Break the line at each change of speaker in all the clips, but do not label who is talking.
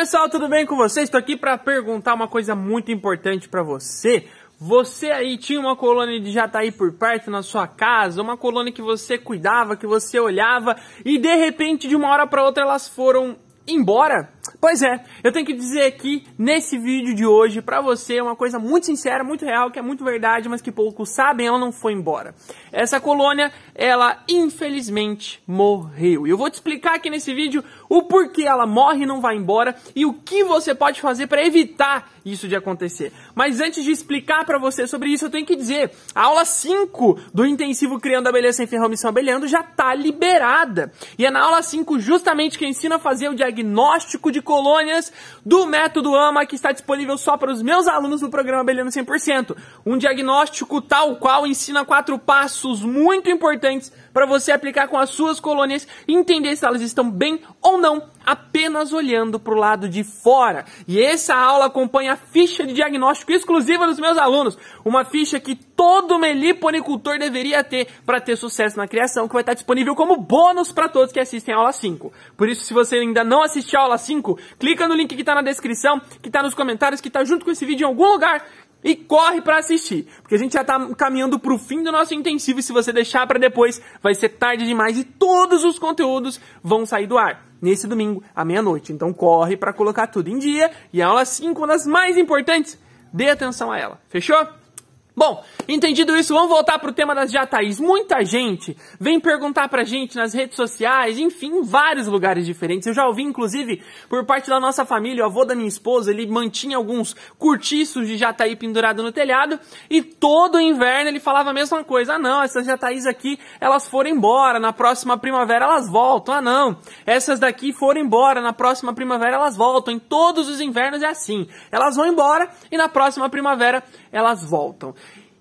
pessoal, tudo bem com vocês? Estou aqui para perguntar uma coisa muito importante para você. Você aí tinha uma colônia de jataí por perto na sua casa, uma colônia que você cuidava, que você olhava e de repente de uma hora para outra elas foram embora? Pois é, eu tenho que dizer aqui nesse vídeo de hoje para você é uma coisa muito sincera, muito real, que é muito verdade, mas que poucos sabem, ela não foi embora. Essa colônia, ela infelizmente morreu. E eu vou te explicar aqui nesse vídeo o porquê ela morre e não vai embora e o que você pode fazer para evitar isso de acontecer. Mas antes de explicar para você sobre isso, eu tenho que dizer, a aula 5 do intensivo Criando a Beleza sem Ferrão Missão Abelhando já tá liberada. E é na aula 5 justamente que ensina a fazer o diagnóstico de colônias do método AMA que está disponível só para os meus alunos do programa Beliano 100%. Um diagnóstico tal qual ensina quatro passos muito importantes para você aplicar com as suas colônias e entender se elas estão bem ou não apenas olhando para o lado de fora. E essa aula acompanha a ficha de diagnóstico exclusiva dos meus alunos, uma ficha que todo meliponicultor deveria ter para ter sucesso na criação, que vai estar disponível como bônus para todos que assistem a aula 5. Por isso, se você ainda não assistiu a aula 5, clica no link que está na descrição, que está nos comentários, que está junto com esse vídeo em algum lugar e corre para assistir, porque a gente já tá caminhando pro fim do nosso intensivo e se você deixar para depois, vai ser tarde demais e todos os conteúdos vão sair do ar nesse domingo, à meia-noite. Então corre para colocar tudo em dia e a aula 5, uma das mais importantes, dê atenção a ela. Fechou? Bom, entendido isso, vamos voltar pro tema das jataís. Muita gente vem perguntar pra gente nas redes sociais, enfim, em vários lugares diferentes. Eu já ouvi, inclusive, por parte da nossa família, o avô da minha esposa, ele mantinha alguns curtiços de jataí pendurado no telhado e todo inverno ele falava a mesma coisa. Ah não, essas jataís aqui, elas foram embora, na próxima primavera elas voltam. Ah não, essas daqui foram embora, na próxima primavera elas voltam. Em todos os invernos é assim. Elas vão embora e na próxima primavera elas voltam.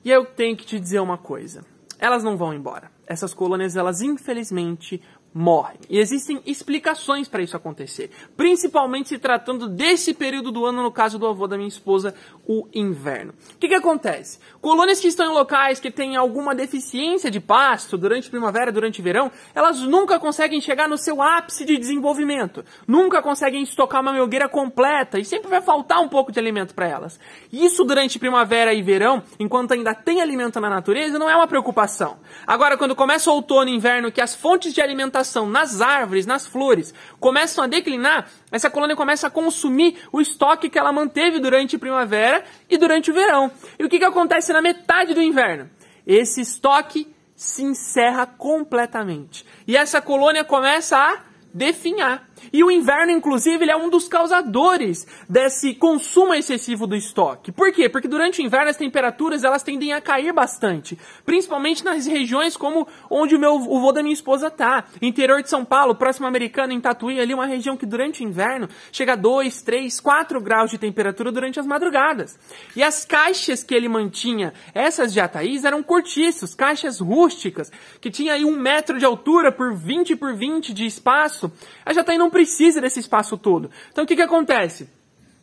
E eu tenho que te dizer uma coisa. Elas não vão embora. Essas colônias, elas infelizmente morrem. E existem explicações para isso acontecer, principalmente se tratando desse período do ano, no caso do avô da minha esposa, o inverno. O que, que acontece? Colônias que estão em locais que têm alguma deficiência de pasto durante primavera, durante verão, elas nunca conseguem chegar no seu ápice de desenvolvimento, nunca conseguem estocar uma melgueira completa e sempre vai faltar um pouco de alimento para elas. Isso durante primavera e verão, enquanto ainda tem alimento na natureza, não é uma preocupação. Agora, quando começa o outono e inverno, que as fontes de alimentação vegetação, nas árvores, nas flores, começam a declinar, essa colônia começa a consumir o estoque que ela manteve durante a primavera e durante o verão. E o que, que acontece na metade do inverno? Esse estoque se encerra completamente. E essa colônia começa a definhar. E o inverno, inclusive, ele é um dos causadores desse consumo excessivo do estoque. Por quê? Porque durante o inverno as temperaturas elas tendem a cair bastante, principalmente nas regiões como onde o meu o vô da minha esposa tá, interior de São Paulo, próximo americano, em Tatuí, ali uma região que durante o inverno chega a 2, 3, 4 graus de temperatura durante as madrugadas. E as caixas que ele mantinha, essas de Ataís, eram cortiços, caixas rústicas, que tinha aí um metro de altura por 20 por 20 de espaço, espaço, a Jataí não precisa desse espaço todo. Então o que, que acontece?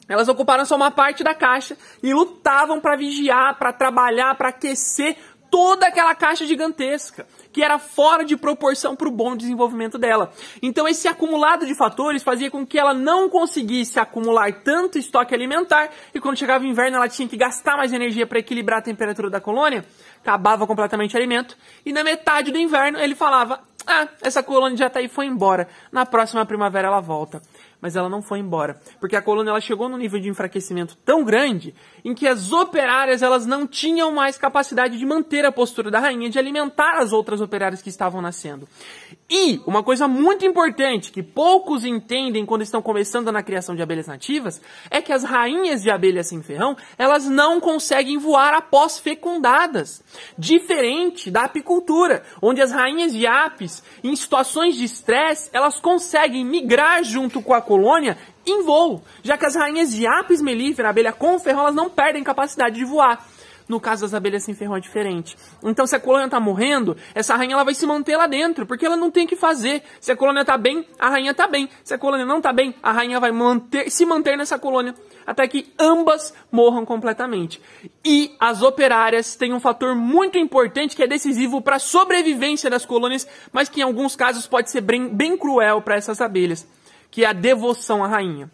Elas ocuparam só uma parte da caixa e lutavam para vigiar, para trabalhar, para aquecer toda aquela caixa gigantesca, que era fora de proporção para o bom desenvolvimento dela. Então, esse acumulado de fatores fazia com que ela não conseguisse acumular tanto estoque alimentar, e quando chegava o inverno, ela tinha que gastar mais energia para equilibrar a temperatura da colônia, acabava completamente o alimento, e na metade do inverno ele falava: ah, essa colônia de Jataí tá foi embora. Na próxima primavera ela volta. Mas ela não foi embora, porque a colônia ela chegou num nível de enfraquecimento tão grande em que as operárias elas não tinham mais capacidade de manter a postura da rainha, de alimentar as outras operárias que estavam nascendo. E uma coisa muito importante que poucos entendem quando estão começando na criação de abelhas nativas é que as rainhas de abelhas sem ferrão, elas não conseguem voar após fecundadas, diferente da apicultura, onde as rainhas de apes, em situações de estresse, elas conseguem migrar junto com a colônia em voo, já que as rainhas de apes mellifera, abelha com ferrão, elas não perdem capacidade de voar. No caso das abelhas sem ferrão é diferente. Então, se a colônia tá morrendo, essa rainha ela vai se manter lá dentro, porque ela não tem o que fazer. Se a colônia tá bem, a rainha tá bem. Se a colônia não tá bem, a rainha vai manter, se manter nessa colônia até que ambas morram completamente. E as operárias têm um fator muito importante que é decisivo para a sobrevivência das colônias, mas que em alguns casos pode ser bem, bem cruel para essas abelhas, que é a devoção à rainha.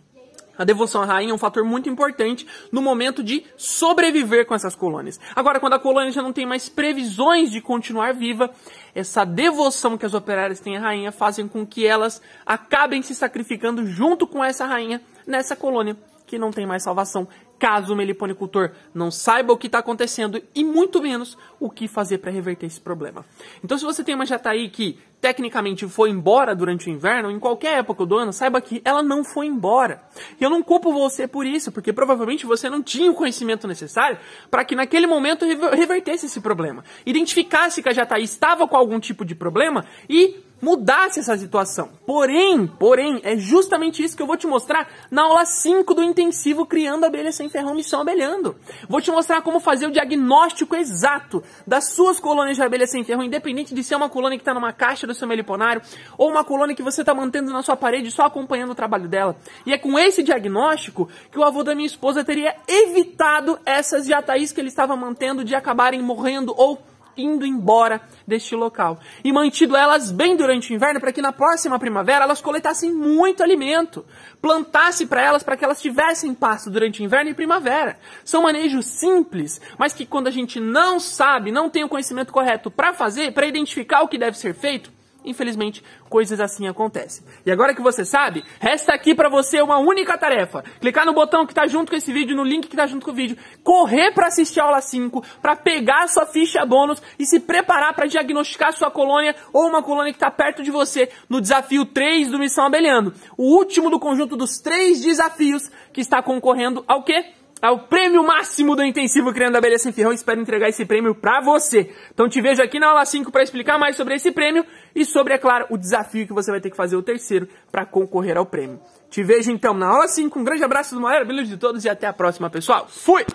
A devoção à rainha é um fator muito importante no momento de sobreviver com essas colônias. Agora, quando a colônia já não tem mais previsões de continuar viva, essa devoção que as operárias têm à rainha fazem com que elas acabem se sacrificando junto com essa rainha nessa colônia que não tem mais salvação caso o meliponicultor não saiba o que está acontecendo e muito menos o que fazer para reverter esse problema. Então, se você tem uma jataí que tecnicamente foi embora durante o inverno, em qualquer época do ano, saiba que ela não foi embora. E eu não culpo você por isso, porque provavelmente você não tinha o conhecimento necessário para que naquele momento revertesse esse problema. Identificasse que a jataí estava com algum tipo de problema e mudasse essa situação. Porém, porém, é justamente isso que eu vou te mostrar na aula 5 do intensivo Criando Abelhas Sem Ferrão Missão Abelhando. Vou te mostrar como fazer o diagnóstico exato das suas colônias de abelhas sem ferrão, independente de ser uma colônia que está numa caixa do seu meliponário ou uma colônia que você está mantendo na sua parede só acompanhando o trabalho dela. E é com esse diagnóstico que o avô da minha esposa teria evitado essas jataís que ele estava mantendo de acabarem morrendo ou indo embora deste local e mantido elas bem durante o inverno para que na próxima primavera elas coletassem muito alimento, plantasse para elas para que elas tivessem pasto durante inverno e primavera. São manejos simples, mas que quando a gente não sabe, não tem o conhecimento correto para fazer, para identificar o que deve ser feito, Infelizmente, coisas assim acontecem. E agora que você sabe, resta aqui para você uma única tarefa. Clicar no botão que está junto com esse vídeo, no link que está junto com o vídeo, correr para assistir a aula 5, para pegar a sua ficha bônus e se preparar para diagnosticar sua colônia ou uma colônia que está perto de você no desafio 3 do Missão Abeliano. O último do conjunto dos três desafios que está concorrendo ao quê? é o prêmio máximo do Intensivo Criando a Abelha Sem Ferrão. Espero entregar esse prêmio para você. Então te vejo aqui na aula 5 para explicar mais sobre esse prêmio e sobre, é claro, o desafio que você vai ter que fazer o terceiro para concorrer ao prêmio. Te vejo então na aula 5. Um grande abraço do maior brilho de todos e até a próxima, pessoal. Fui!